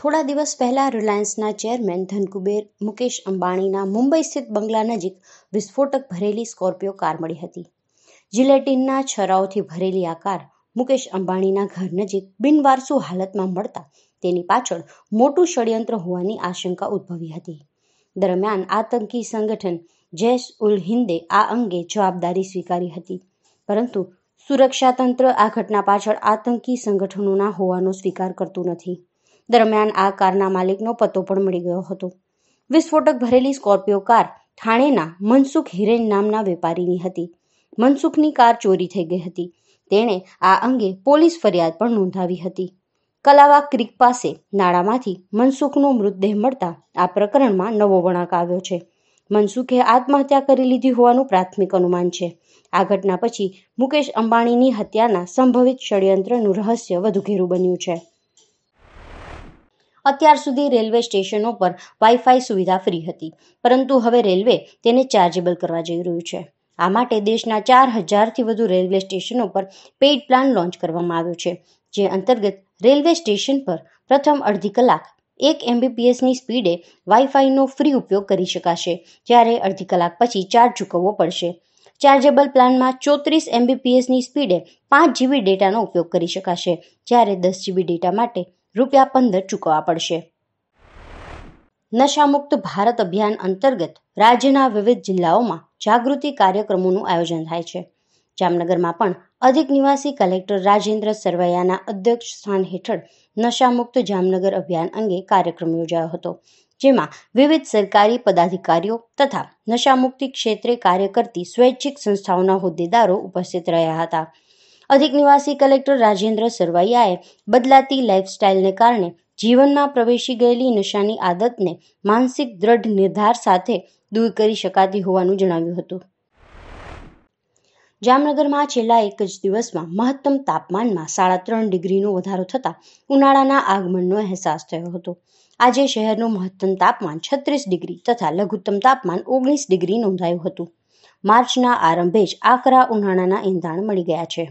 થોડા દિવસ પહેલાં રિલાયન્સના ચેરમેન ધનકુબેર મુકેશ અંબાણીના મુંબઈ સ્થિત બંગલા નજીક વિસ્ફોટક ભરેલી સ્કોર્પિયો કાર મળી હતી જિલેટિનના છરાઓથી ભરેલી આ કાર મુકેશ અંબાણીના ઘર નજીક બિનવારસુ હાલતમાં મળતા તેની પાછળ મોટું ષડયંત્ર હોવાની આશંકા ઉદ્ભવી હતી દરમિયાન આતંકી સંગઠન જૈશ ઉલ હિન્દે આ અંગે જવાબદારી સ્વીકારી હતી પરંતુ સુરક્ષાતંત્ર આ ઘટના પાછળ આતંકી સંગઠનોના હોવાનો સ્વીકાર કરતું નથી દરમિયાન આ કારના માલિકનો પત્તો પણ મળી ગયો હતો વિસ્ફોટક ભરેલી સ્કોર્પિયો કાર થાણેના મનસુખ હિરેન નામના વેપારીની હતી મનસુખની કાર ચોરી થઈ ગઈ હતી તેણે આ અંગે પોલીસ ફરિયાદ પણ નોંધાવી હતી કલાવા ક્રિક પાસે નાળામાંથી મનસુખનો મૃતદેહ મળતા આ પ્રકરણમાં નવો વળાંક આવ્યો છે મનસુખે આત્મહત્યા કરી લીધી હોવાનું પ્રાથમિક અનુમાન છે આ ઘટના પછી મુકેશ અંબાણીની હત્યાના સંભવિત ષડયંત્રનું રહસ્ય વધુ ઘેરું બન્યું છે અત્યાર સુધી રેલવે સ્ટેશનો પર વાઈફાઈ સુવિધા ફ્રી હતી પરંતુ હવે રેલવે તેને ચાર્જેબલ કરવા જઈ રહ્યું છે આ માટે દેશના ચાર હજારથી વધુ રેલવે સ્ટેશનો પર પેઇડ પ્લાન લોન્ચ કરવામાં આવ્યો છે જે અંતર્ગત રેલવે સ્ટેશન પર પ્રથમ અડધી કલાક એક એમબીપીએસની સ્પીડે વાઈફાઈનો ફ્રી ઉપયોગ કરી શકાશે જ્યારે અડધી કલાક પછી ચાર્જ ચૂકવવો પડશે ચાર્જેબલ પ્લાનમાં ચોત્રીસ એમબીપીએસની સ્પીડે પાંચ જીબી ડેટાનો ઉપયોગ કરી શકાશે જ્યારે દસ જીબી ડેટા માટે રૂપિયા પંદર ચૂકવવા પડશે નશામુક્ત ભારત અભિયાન અંતર્ગત રાજ્યના વિવિધ જિલ્લાઓમાં જાગૃતિ કાર્યક્રમોનું આયોજન થાય છે જામનગરમાં પણ અધિક નિવાસી કલેક્ટર રાજેન્દ્ર સરવૈયાના અધ્યક્ષ સ્થાન હેઠળ નશામુક્ત જામનગર અભિયાન અંગે કાર્યક્રમ યોજાયો હતો જેમાં વિવિધ સરકારી પદાધિકારીઓ તથા નશામુક્તિ ક્ષેત્રે કાર્ય કરતી સ્વૈચ્છિક સંસ્થાઓના હોદ્દેદારો ઉપસ્થિત રહ્યા હતા અધિક નિવાસી કલેક્ટર રાજેન્દ્ર સરવાઈયાએ બદલાતી લાઇફસ્ટાઇલને કારણે જીવનમાં પ્રવેશી ગયેલી નશાની આદતને માનસિક દ્રઢ નિર્ધાર સાથે દૂર કરી શકાતી હોવાનું જણાવ્યું હતું જામનગરમાં છેલ્લા એક જ દિવસમાં મહત્તમ તાપમાનમાં સાડા ત્રણ ડિગ્રીનો વધારો થતાં ઉનાળાના આગમનનો અહેસાસ થયો હતો આજે શહેરનું મહત્તમ તાપમાન છત્રીસ ડિગ્રી તથા લઘુત્તમ તાપમાન ઓગણીસ ડિગ્રી નોંધાયું હતું માર્ચના આરંભે જ આકરા ઉનાળાના ઈંધાણ મળી ગયા છે